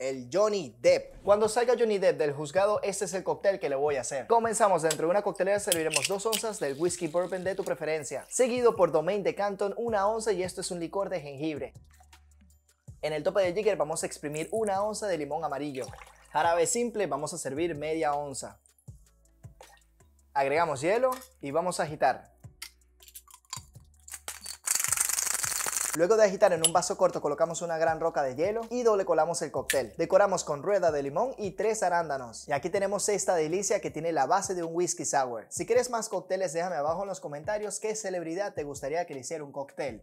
el Johnny Depp. Cuando salga Johnny Depp del juzgado, este es el cóctel que le voy a hacer. Comenzamos, dentro de una coctelera serviremos dos onzas del whisky bourbon de tu preferencia, seguido por Domaine de Canton, una onza y esto es un licor de jengibre. En el tope del jigger vamos a exprimir una onza de limón amarillo. Jarabe simple vamos a servir media onza. Agregamos hielo y vamos a agitar. Luego de agitar en un vaso corto colocamos una gran roca de hielo y doble colamos el cóctel. Decoramos con rueda de limón y tres arándanos. Y aquí tenemos esta delicia que tiene la base de un whisky sour. Si quieres más cócteles déjame abajo en los comentarios qué celebridad te gustaría que le hiciera un cóctel.